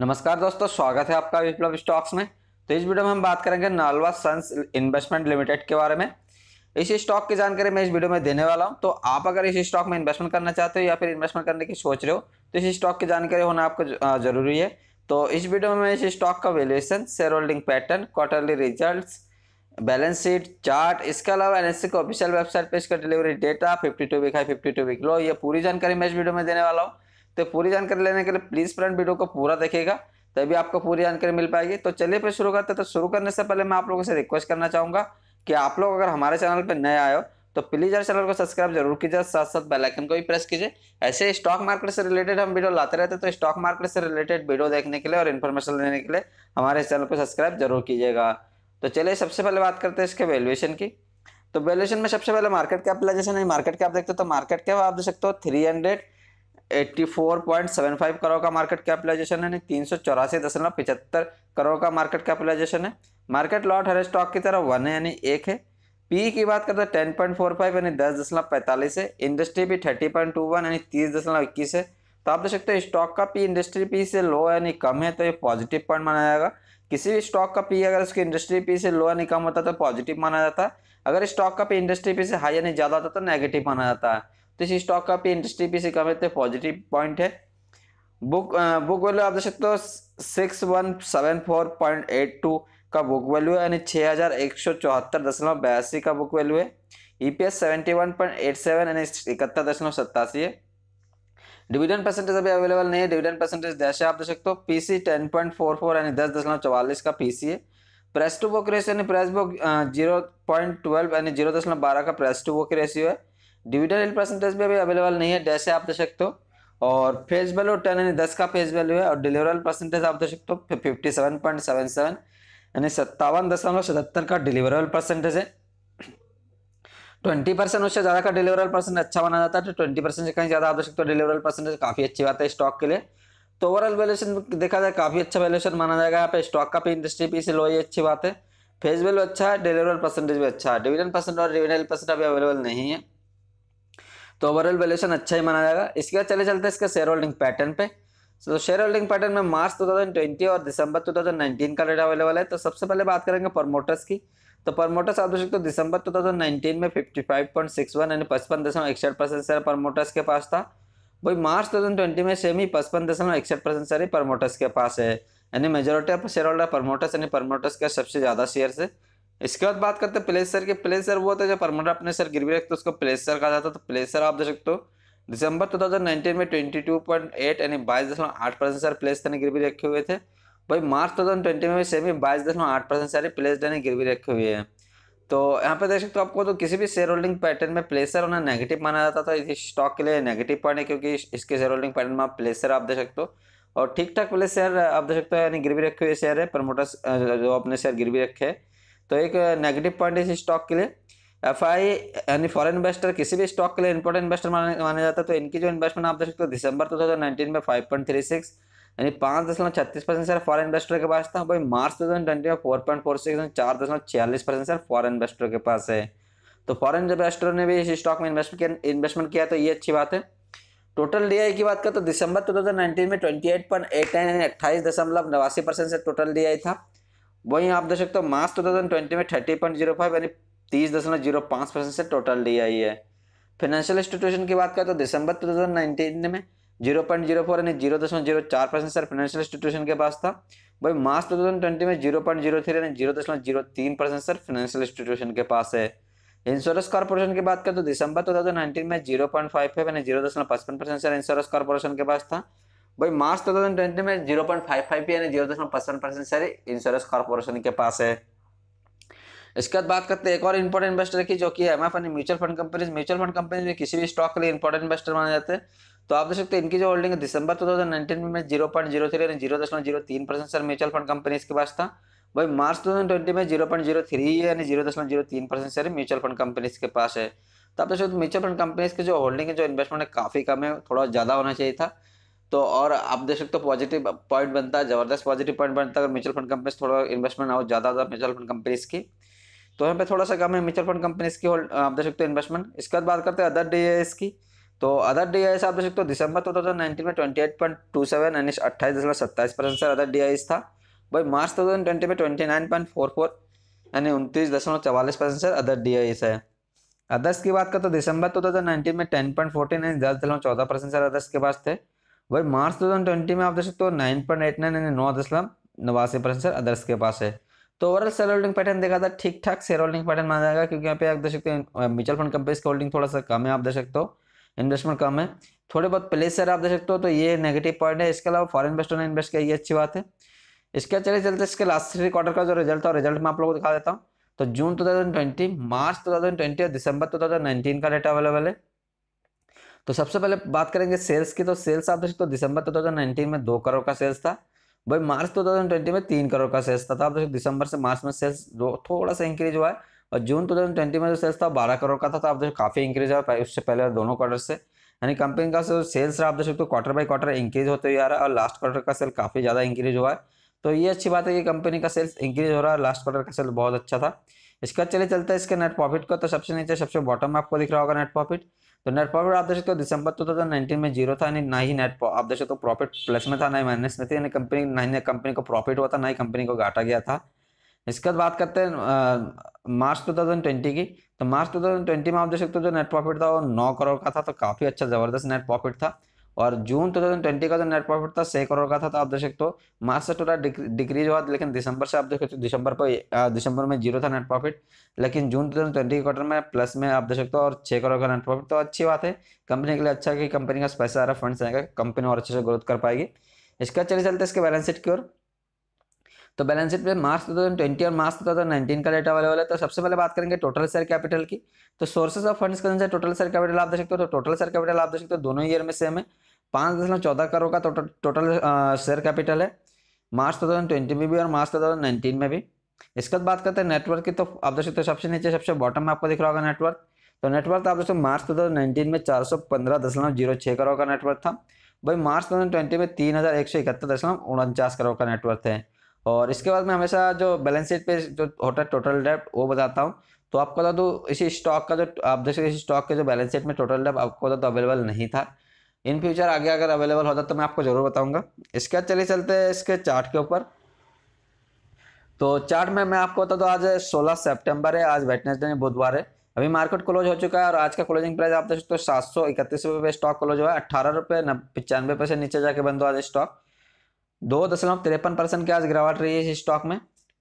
नमस्कार दोस्तों स्वागत है आपका विप्लव स्टॉक्स में तो इस वीडियो में हम बात करेंगे नालवा सन्स इन्वेस्टमेंट लिमिटेड के बारे में इस स्टॉक की जानकारी मैं इस वीडियो में देने वाला हूं तो आप अगर इस स्टॉक में इन्वेस्टमेंट करना चाहते हो या फिर इन्वेस्टमेंट करने की सोच रहे हो तो इस स्टॉक की जानकारी होना आपको जरूरी है तो इस वीडियो में मैं इस स्टॉक का valuation share holding pattern quarterly result balance sheet chart इसके अलावा एन को ऑफिशियल वेबसाइट पर इसका delivery data fifty two week है फिफ्टी टू वीक लो ये पूरी जानकारी मैं इस वीडियो में देने वाला हूँ तो पूरी जानकारी लेने के लिए प्लीज़ फ्रेंड वीडियो को पूरा देखेगा तभी आपको पूरी जानकारी मिल पाएगी तो चलिए फिर शुरू करते तो शुरू करने से पहले मैं आप लोगों से रिक्वेस्ट करना चाहूँगा कि आप लोग अगर हमारे चैनल पर नए आए हो तो प्लीज़ यार चैनल को सब्सक्राइब जरूर कीजिए साथ साथ बेल आइकन को भी प्रेस कीजिए ऐसे स्टॉक मार्केट से रिलेटेड हम वीडियो लाते रहते हैं तो स्टॉक मार्केट से रिलेटेड वीडियो देखने के लिए और इन्फॉर्मेशन लेने के लिए हमारे चैनल को सब्सक्राइब जरूर कीजिएगा तो चलिए सबसे पहले बात करते हैं इसके वैल्यूएशन की तो वैल्यूएशन में सबसे पहले मार्केट कैपिटलाइजेशन है मार्केट कैप देखते हो तो मार्केट कैप आप देख सकते हो थ्री हंड्रेड 84.75 करोड़ का मार्केट कैपिटलाइजेशन है तीन सौ चौरासी दशमलव पिचहत्तर करोड़ का मार्केट कैपिटलाइजेशन है मार्केट लॉट हर स्टॉक की तरफ वन है यानी एक है पी की बात करते हैं तो टेन पॉइंट फोर फाइव यानी दस दशमलव पैंतालीस है इंडस्ट्री भी थर्टी पॉइंट टू वन यानी तीस दशमलव इक्कीस है तो आप देख सकते हो स्टॉक का पी इंडस्ट्री पी से लो यानी कम है तो ये पॉजिटिव पॉइंट माना जाएगा किसी भी स्टॉक का पी अगर उसकी इंडस्ट्री पी से लो यानी कम होता है तो पॉजिटिव माना जाता है अगर स्टॉक का पी इंडस्ट्री पी से हाई यानी ज़्यादा होता है तो नेगेटिव माना जाता है तो इसी स्टॉक का भी इंडस्ट्री भी से कम है तो पॉजिटिव पॉइंट है बुक बुक वैल्यू आप देख सकते हो six one seven four point eight two का बुक वैल्यू है यानी छः हज़ार एक सौ चौहत्तर दशमलव बयासी का बुक वैल्यू है E P S seventy one point eight seven यानी इकहत्तर दशमलव सत्तासी है डिविडेंड परसेंटेज अभी अवेलेबल नहीं है डिविडेंड परसेंटेज जैसे आप देख सकते हो P C ten point four four यानी दस दशमलव चवालीस का पी सी है प्रेस टू बुक रेशियो यानी price book zero point twelve यानी जीरो दशमलव बारह का प्रेस टू बुक रेशियो है डिविडेंड एल परसेंटेज भी अभी अवेलेबल नहीं है जैसे आप दे सकते हो और फेज वैल्यू टेन यानी दस का फेस वैल्यू है और डिलीवरल परसेंटेज आप दे सकते हो fifty seven point seven seven यानी सत्तावन दशमलव सतहत्तर का डिलीवरल परसेंटेज है ट्वेंटी परसेंट उससे ज़्यादा का डिलीवरल परसेंट अच्छा माना जाता है तो ट्वेंटी परसेंट से कहीं ज़्यादा आप देख सकते हो डिलीवरल परसेंटेज काफ़ी अच्छी बात है स्टॉक के लिए तो ओवरऑल वैल्यूशन देखा जाए काफ़ी अच्छा वैल्यूशन माना जाएगा यहाँ पे स्टॉक का भी इंडस्ट्री पी से लो ये अच्छी बात है फेस वैल्यू अच्छा है डिलीवरल परसेंटेज भी अच्छा है डिविडेंड परसेंट और डिविडेंड परसेंट अभी अवेलेबल नहीं है तो ओवरऑल वैल्यूशन अच्छा ही माना जाएगा इसके बाद चले चलते हैं इसका शेयर होल्डिंग पैटर्न पे तो शेयर होल्डिंग पैटर्न में मार्च 2020 और दिसंबर 2019 का डेटा अवेलेबल है तो सबसे पहले बात करेंगे प्रमोटर्स की तो प्रमोटर्स आप देख सकते हो दिसंबर 2019 में 55.61 यानी पचपन दशमलव इकसठ परसेंट शेयर प्रमोटर्स के पास था वही मार्च 2020 में सेम ही पचपन दशमलव इकसठ परसेंट शेयर प्रमोटर्स के पास है यानी majority of share holder promoters यानी प्रमोटर्स के सबसे ज़्यादा शेयर है इसके बाद बात करते हैं प्लेसर के प्लेसर वो होता है जो परमानेंट अपने सर गिरवी रखते उसको प्लेसर कहा जाता है तो प्लेसर आप देख सकते हो दिसंबर 2019 में 22.8 यानी बाईस दशमलव आठ परसेंट सर प्लेस यानी गिरवी रखे हुए थे भाई मार्च 2020 में सेमी बाईस दशमलव आठ परसेंट सारे प्लेस यानी गिरवी रखे हुए हैं तो यहाँ पे देख सकते हो आपको तो किसी भी शेयर होल्डिंग पैटर्न में प्लेसर होना नेगेटिव माना जाता था इस स्टॉक के लिए नेगेटिव पॉइंट है क्योंकि इसके शेयर होल्डिंग पैटर्न में आप प्लेसर आप देख सकते हो और ठीक ठाक प्लेस शेयर आप देख सकते हो यानी गिरवी रखे हुए शेयर है प्रमोटर्स जो अपने शेयर गिरवी रखे हैं तो एक नेगेटिव पॉइंट इस स्टॉक के लिए एफ आई यानी फॉरन इन्वेस्टर किसी भी स्टॉक के लिए इंपॉर्टेंट इन्वेस्टर माना जाता है तो इनकी जो इन्वेस्टमेंट आप देख सकते हो दिसंबर टू थाउजेंड नाइनटीन में फाइव पॉइंट थ्री सिक्स यानी पाँच दशमलव छत्तीस परसेंट सर फॉरन इन्वेस्टर के पास था भाई मार्च टू थाउजेंड ट्वेंटी में फोर पॉइंट फोर सिक्स चार दशमलव छियालीस परसेंट सर फॉरन इन्वेस्टर के पास है तो फॉरन इन्वेस्टर ने भी इस स्टॉक में इन्वेस्ट किया इन्वेस्टमेंट किया तो ये अच्छी बात है टोटल डीआई की बात करें तो दिसंबर टू थाउजेंड नाइनटीन में twenty eight point eight nine यानी अट्ठाईस दशमलव नवासी परसेंट से टोटल डीआई था वहीं आप देख सकते हो मार्च टू थाउजेंड ट्वेंटी में थर्टी पॉइंट जीरो फाइव यानी तीस दशमलव जीरो पाँच परसेंट से टोटल डी आई है फाइनेंशियल इंस्टीट्यूशन की बात करें तो दिसंबर टू थाउजेंड नाइनटीन में जीरो पॉइंट जीरो फोर यानी जीरो दशमलव जीरो चार परसेंट सर फाइनेंशियल इंस्टीट्यूशन के पास था वही मार्च टू थाउजेंड ट्वेंटी में जीरो पॉइंट जीरो थ्री यानी जीरो दशमलव जीरो तीन परसेंट सर फाइनेंशियल इंस्टीट्यूशन के पास है इंश्योरेंस कॉर्पोरेशन की बात करें तो दिसंबर टू थाउजेंड नाइनटीन में जीरो पॉइंट फाइव फाइव यानी जीरो दशमलव पचपन परसेंट सर इंश्योरेंस कॉर्पोरेशन के पास था भाई मार्च ट्वेंटी में 0.55 यानी पचपन परसेंट शेयर इंश्योरेंस कॉर्पोरेशन के पास है इसके बाद बात करते हैं एक और इंपॉर्टेंट इन्वेस्टर की जो कि M F mutual fund companies mutual fund companies में किसी भी स्टॉक के लिए इंपॉर्टेंट इन्वेस्टर माने जाते हैं तो आप देख सकते हैं इनकी जो होल्डिंग है दिसंबर टू थाउजेंड नाइनटीन में जीरो पॉइंट जीरो थ्री यानी जीरो दशमलव जीरो तीन percent share mutual fund companies के पास था भाई मार्च टू थाउजेंड ट्वेंटी में जीरो पॉइंट जीरो थ्री यानी जीरो दशमलव जीरो तीन percent share mutual fund companies के पास है तो आप देख सकते म्यूचुअल फंड कंपनीज के जो होल्डिंग है जो इन्वेस्टमेंट है काफ़ी कम है थोड़ा ज़्यादा होना चाहिए था तो और आप देख सकते हो पॉजिटिव पॉइंट बनता है जबरदस्त पॉजिटिव पॉइंट बनता है अगर म्यूचुअल फंड कंपनीज थोड़ा इन्वेस्टमेंट हो ज़्यादा ज़्यादा म्यूचुअल फंड कंपनीज की तो यहाँ पे थोड़ा सा कम है म्यूचुअल फंड कंपनीज की होल्ड आप देख सकते हो इन्वेस्टमेंट इसके बाद बात करते हैं अदर डी की तो अदर डी आप देख सकते हो दिसंबर टू थाउजेंड नाइनटीन में twenty eight point two seven यानी अट्ठाईस दशमलव सत्ताईस परसेंट सर अदर डी था भाई मार्च टू थाउजेंड ट्वेंटी में twenty nine point four four यानी उनतीस दशमलव चवालीस परसेंट सर अदर डी है अदर्स की बात करते तो दिसंबर टू थाउजेंड नाइनटीन में टेन पॉइंट फोर्टीन यानी दस दशमलव चौदह परसेंट सर अदर्स के पास थे वही मार्च टू थाउजेंड ट्वेंटी में आप देख सकते हो नाइन पॉइंट एट नाइन यानी नौ दशमलव नवासी परसेंट अदर्स के पास है तो ओवरऑल शेयर होल्डिंग पैटर्न देखा था ठीक ठाक शेयर होल्डिंग पैटर्न माना जाएगा क्योंकि यहाँ पे आप देख सकते हैं म्यूचुअल फंड कंपनीज की होल्डिंग थोड़ा सा कम है आप देख सकते हो इन्वेस्टमेंट कम है थोड़े बहुत पहले शेयर आप देख सकते हो तो ये नेगेटिव पॉइंट है इसके अलावा फॉरन इन्वेस्टर ने इन्वेस्ट किया ये अच्छी बात है इसके चले चलते इसके लास्ट थ्री क्वार्टर का जो रिजल्ट था रिजल्ट मैं आप लोगों को दिखा देता हूँ तो जून 2020, मार्च 2020 और दिसंबर 2019 का डेटा अवेलेबल है तो सबसे पहले बात करेंगे सेल्स की तो सेल्स आप देख सकते हो दिसंबर नाइनटीन में दो करोड़ का सेल्स था भाई मार्च 2020 में तीन करोड़ का सेल्स था तो आप देखो दिसंबर से मार्च में सेल्स थोड़ा सा इंक्रीज हुआ है और जून 2020 में जो सेल्स था बारह करोड़ का था तो आप देखो काफ़ी इंक्रीज हुआ उससे पहले दोनों क्वार्टर से यानी कंपनी का जो सेल्स आप देख सकते हो क्वार्टर बाई क्वार्टर इंक्रीज होते ही आ रहा है और लास्ट क्वार्टर का सेल काफ़ी ज़्यादा इंक्रीज हुआ है तो ये अच्छी बात है कि कंपनी का सेल्स इंक्रीज हो रहा है लास्ट क्वार्टर का सेल बहुत अच्छा था इसका चले चलता है इसके नेट प्रॉफिट का तो सबसे नीचे सबसे बॉटम में आपको दिख रहा होगा नेट प्रॉफिट तो नेट प्रॉफिट आप देख सकते हो दिसंबर टू थाउजेंड नाइनटीन में जीरो था यानी ना ही नेट आप देख सकते प्रॉफिट प्लस में था ना ही माइनस में थी यानी कंपनी ना ही कंपनी को प्रॉफिट हुआ था ना ही कंपनी को घाटा गया था इसके बाद बात करते हैं मार्च टू थाउजेंड ट्वेंटी की तो मार्च टू थाउजेंड ट्वेंटी में आप देख सकते हो जो नेट प्रॉफिट था वो नौ करोड़ का था तो काफ़ी अच्छा ज़बरदस्त नेट प्रॉफिट था और जून टू थाउजेंड ट्वेंटी का जो नेट प्रॉफिट था सही करोड़ का था तो आप देख सकते हो मार्च से थोड़ा डिक्रीज हुआ लेकिन दिसंबर से आप देख सकते हो दिसंबर पर दिसंबर में जीरो था नेट प्रॉफिट लेकिन जून टू थाउजेंड के क्वार्टर में प्लस में आप देख सकते हो और छः करोड़ का नेट प्रॉफिट तो अच्छी बात है कंपनी के लिए अच्छा कि कंपनी का पैसा आ रहा फंड्स आएगा कंपनी और अच्छे से ग्रोथ कर पाएगी इसका चले चलते इसके बैलेंस शीट की ओर तो बैलेंस शीट पे मार्च 2020 और मार्च 2019 का डेटा अवेलेबल है तो सबसे पहले बात करेंगे टोटल शेयर कैपिटल की तो सोर्सेज ऑफ फंड्स कौन से टोटल शेयर कैपिटल आप देख सकते हो तो टोटल शेयर कैपिटल आप देख सकते हो दोनों ईयर में सेम है पाँच दशमलव चौदह करोड़ का टोटल टोटल शेयर कैपिटल है मार्च 2020 में भी और मार्च 2019 में भी इसके बाद बात करते हैं नेटवर्क की तो आप देख सकते हो सबसे नीचे सबसे बॉटम में आपको दिख रहा होगा नेटवर्क तो नेटवर्क आप देखते मार्च टू में चार सौ पंद्रह दशमलव जीरो करोड़ का नेटवर्क था भाई मार्च 2020 में तीन हज़ार एक सौ इकहत्तर दशमलव उनचास करोड़ का नेटवर्क है और इसके बाद मैं हमेशा जो बैलेंस शीट पे जो होता है टोटल डेप वो बताता हूँ तो आपको बता दूँ इसी स्टॉक का जो आप देख सकते इसी स्टॉक के जो बैलेंस शीट में टोटल डेप आपको बता दो अवेलेबल नहीं था इन फ्यूचर आगे अगर अवेलेबल होता तो मैं आपको ज़रूर बताऊँगा इसके बाद चले चलते हैं इसके चार्ट के ऊपर तो चार्ट में मैं आपको बता दूँ आज सोलह सेप्टेम्बर है आज वेटनेसडे बुधवार है अभी मार्केट क्लोज हो चुका है और आज का क्लोजिंग प्राइस आप देख सकते हो सात सौ इकतीस रुपये पे स्टॉक क्लोज हुआ है अठारह रुपये पिचानवे पैसे नीचे जाके बंद हुआ आज स्टॉक दो दशमलव तिरपन परसेंट की आज गिरावट रही है इस स्टॉक में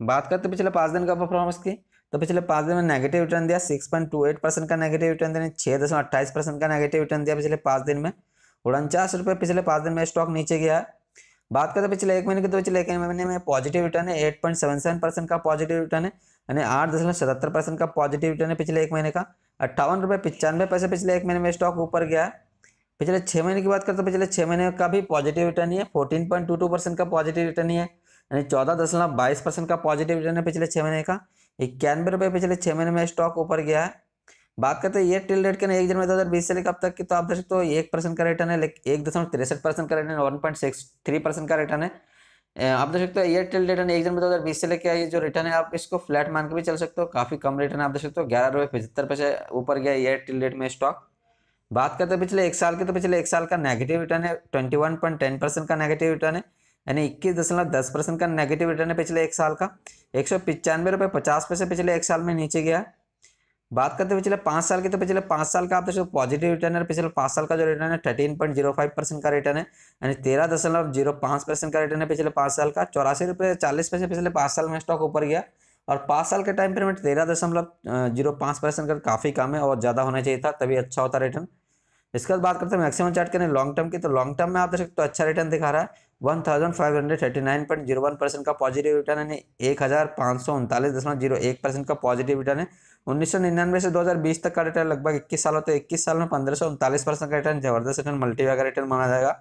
बात करते पिछले पाँच दिन का परफॉर्मेंस की तो पिछले पाँच दिन में नेगेटिव रिटर्न दिया six point two eight percent का नेगेटिव रिटर्न देने छः दशमलव अट्ठाईस परसेंट का नेगेटिव रिटर्न दिया पिछले पाँच दिन में उनचास रुपये पिछले पाँच दिन में स्टॉक नीचे गया है बात करते पिछले एक महीने के तो पिछले एक महीने में पॉजिटिव रिटर्न है eight point seven seven percent का पॉजिटिव रिटर्न है यानी आठ दशमलव सतहत्तर परसेंट का पॉजिटिव रिटर्न है पिछले एक महीने का अट्ठावन रुपये पिचानवे पैसे पिछले एक महीने में स्टॉक ऊपर गया है पिछले छः महीने की बात करते हैं तो पिछले छः महीने का भी पॉजिटिव रिटर्न है fourteen point two two percent का पॉजिटिव रिटर्न है यानी चौदह दशमलव बाईस परसेंट का पॉजिटिव रिटर्न है पिछले छः महीने का इक्यानवे रुपये पिछले छः महीने में स्टॉक ऊपर गया है बात करते हैं तो ये टिल डेट के एक जनवरी दो हज़ार बीस से लेकर अब तक की तो आप देख सकते हो एक परसेंट का रिटर्न है लेकिन एक दशमलव तिरसठ परसेंट का return one point six three percent का रिटर्न है आप देख सकते हो ये टिल डेट एक जनवरी दो हज़ार बीस से लेकर ये जो रिटर्न है आप इसको फ्लैट मान के भी चल सकते हो काफ़ी कम रिटर्न है आप देख सकते हो ग्यारह रुपये पचहत्तर पैसे ऊपर गया ये टिल डेट में स्टॉक बात करते पिछले एक साल की तो पिछले एक साल का नेगेटिव रिटर्न है twenty one point ten percent का नेगेटिव रिटर्न है यानी इक्कीस दशमलव दस परसेंट का नेगेटिव रिटर्न है पिछले एक साल का एक सौ पचानवे रुपये पचास पैसे पिछले एक साल में नीचे गया बात करते पिछले पाँच साल की तो पिछले पाँच साल का आप देखो पॉजिटिव रिटर्न है पिछले पाँच साल का जो रिटर्न है thirteen point zero five percent का रिटर्न है यानी तेरह दशमलव जीरो पाँच परसेंट का रिटर्न है पिछले पाँच साल का चौरासी रुपये चालीस पैसे पिछले पाँच साल में स्टॉक ऊपर गया और पाँच साल के टाइम पीरियड तेरह दशमलव जीरो पाँच परसेंट का काफ़ी कम है और ज़्यादा होना चाहिए था तभी अच्छा होता रिटर्न इसके बाद बात करते हैं मैक्सिमम चार्ट करें लॉन्ग टर्म की तो लॉन्ग टर्म में आप देख सकते हो अच्छा रिटर्न दिखा रहा है one thousand five hundred thirty nine point zero one percent का पॉजिटिव रिटर्न यानी एक हज़ार पाँच सौ उनतालीस दशमलव जीरो एक परसेंट का पॉजिटिव रिटर्न है उन्नीस सौ निन्यानवे से दो हज़ार बीस तक का रिटर्न लगभग इक्कीस साल होते तो है इक्कीस साल में पंद्रह सौ उनतालीस परसेंट का रिटर्न जबरदस्त रिटर्न मल्टीवे का रिटर्न माना जाएगा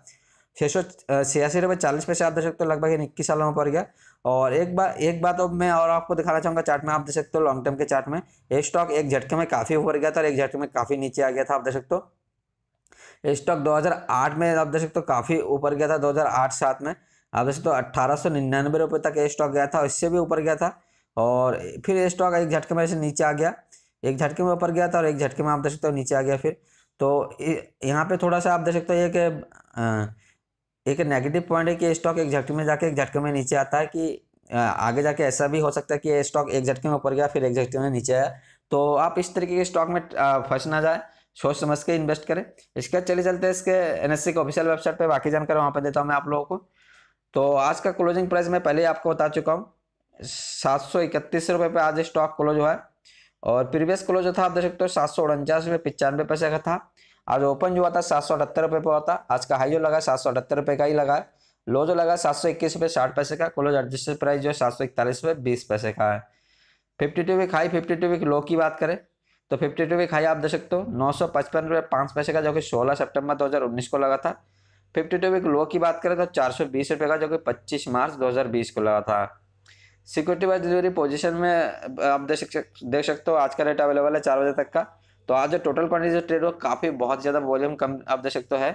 छः सौ छियासी रुपये चालीस पैसे आप देख सकते हो लगभग इन इक्कीस सालों में पड़ गया और एक बार एक बात अब मैं और आपको दिखाना चाहूँगा चार्ट में आप देख सकते हो लॉन्ग टर्म के चार्ट में ये स्टॉक एक झटके में काफ़ी ऊपर गया था और एक झटके में काफ़ी नीचे आ गया था आप देख सकते हो स्टॉक 2008 में आप देख सकते हो काफ़ी ऊपर गया था 2008 सात में आप देख सकते हो अट्ठारह सौ तक ये स्टॉक गया था इससे भी ऊपर गया था और फिर ये स्टॉक एक झटके में से नीचे आ गया एक झटके में ऊपर गया था और एक झटके में आप देख सकते हो नीचे आ गया फिर तो यहाँ पे थोड़ा सा आप देख सकते हो ये कि एक नेगेटिव पॉइंट है कि स्टॉक एक झटके में जाके एक झटके में नीचे आता है कि आगे जाके ऐसा भी हो सकता है कि ये स्टॉक एक झटके में ऊपर गया फिर एक झटके में नीचे आया तो आप इस तरीके के स्टॉक में फंस ना जाए सोच समझ के इन्वेस्ट करें इसके बाद चले चलते हैं इसके एन एस सी के ऑफिशियल वेबसाइट पर बाकी जानकारी वहाँ पर देता हूँ मैं आप लोगों को तो आज का क्लोजिंग प्राइस मैं पहले ही आपको बता चुका हूँ सात सौ इकतीस रुपये पर आज स्टॉक क्लोज हुआ है और प्रीवियस क्लोज जो था आप देख सकते हो सात सौ उनचास रुपये पचानवे पैसे का था आज ओपन जो हुआ था सात सौ अठहत्तर रुपये पर हुआ था आज का हाई जो लगा सात सौ अठहत्तर रुपये का ही लगा है लो जो लगा सात सौ इक्कीस रुपये साठ पैसे का क्लोज एडजस्टेड प्राइस जो है सात सौ इकतालीस रुपये बीस पैसे का है fifty two week high fifty two week low की बात करें तो फिफ्टी टू वीक हाई आप देख सकते हो नौ सौ पचपन रुपये पाँच पैसे का जो कि सोलह सेप्टेम्बर दो हजार उन्नीस को लगा था फिफ्टी टू वीक लो की बात करें तो चार सौ बीस रुपये का जो कि पच्चीस मार्च दो हजार बीस को लगा था सिक्योरिटी वाइज डिलीवरी पोजिशन में आप देख सकते देख सकते हो आज का रेट अवेलेबल है चार बजे तक का तो आज जो टोटल क्वान्टिटी ट्रेड हुआ काफ़ी बहुत ज़्यादा वॉल्यूम कम आप देख सकते हो है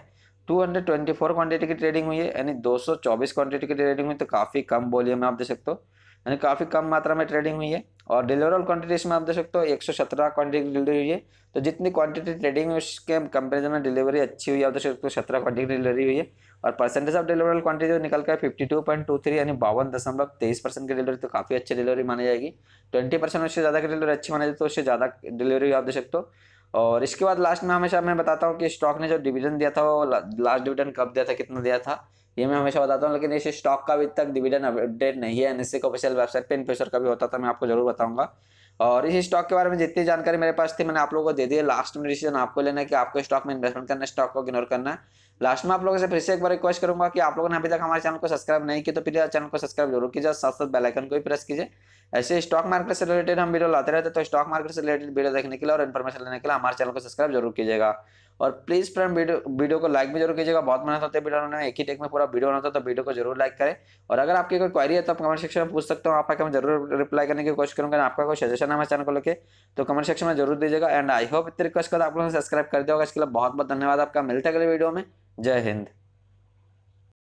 फोर क्वान्टिटी की ट्रेडिंग हुई है यानी दो सौ चौबीस क्वांटिटी की ट्रेडिंग हुई तो काफ़ी कम वॉल्यूम है आप देख सकते हो यानी काफ़ी कम मात्रा में ट्रेडिंग हुई है और डिलीवरल क्वांटिटीज में आप देख सकते हो एक सौ सत्रह क्वांटिटी डिलीवरी हुई है तो जितनी क्वांटिटी ट्रेडिंग हुई उसके कंपेरिजन में डिलीवरी अच्छी हुई है आप देख सकते हो सत्रह क्वांटिटी डिलीवरी हुई है और परसेंटेज ऑफ डिलीवरल क्वांटिटी निकल कर fifty two point two three यानी बावन दशमलव तेईस परसेंट की डिलीवरी तो काफ़ी अच्छी डिलीवरी मानी जाएगी ट्वेंटी परसेंट उससे ज़्यादा की डिलीवरी अच्छी मानी जाती तो उससे ज़्यादा डिलीवरी आप देख सकते हो और इसके बाद लास्ट में हमेशा मैं बताता हूँ कि स्टॉक ने जो डिविडेंड दिया था वो लास्ट डिविडेंड कब दिया था कितना दिया था ये मैं हमेशा बताता हूँ लेकिन इस स्टॉक का अभी तक डिविडेंड अपडेट नहीं है एनएससी का ऑफिशियल वेबसाइट पे इन फ्यूचर भी होता था मैं आपको जरूर बताऊंगा और इस स्टॉक के बारे में जितनी जानकारी मेरे पास थी मैंने आप लोगों को दे दी है लास्ट में डिसीजन आपको लेना है कि आपको स्टॉक में इन्वेस्टमेंट करना है स्टॉक को इग्नोर करना है लास्ट में आप लोगों से फिर से एक बार रिक्वेस्ट करूंगा कि आप लोगों ने अभी तक हमारे चैनल को सब्सक्राइब नहीं किया तो प्लीज चैनल को सब्सक्राइब जरूर कीजिए साथ साथ बेलाइकन को भी प्रेस कीजिए ऐसे स्टॉक मार्केट से रिलेटेड हम वीडियो लाते रहते तो स्टॉक मार्केट से रिलेटेड वीडियो देखने के लिए और इन्फॉर्मेशन लेने के लिए हमारे चैनल को सब्सक्राइब जरूर कीजिएगा और प्लीज फ्रेंड वीडियो वीडियो को लाइक भी जरूर कीजिएगा बहुत मेहनत होती है वीडियो बनाने एक ही टेक में पूरा वीडियो बनाता है तो वीडियो को जरूर लाइक करें और अगर आपकी कोई क्वारी है तो आप कमेंट सेक्शन में पूछ सकते हो आपका मैं जरूर रिप्लाई करने की कोशिश करूँगा आपका कोई सजेशन है हमारे चैनल को लेकर तो कमेंट सेक्शन में जरूर दीजिएगा एंड आई होप इतनी रिक्वेस्ट कर तो आप लोगों ने सब्सक्राइब कर दिया होगा इसके लिए बहुत बहुत धन्यवाद आपका मिलता है अगले वीडियो में जय हिंद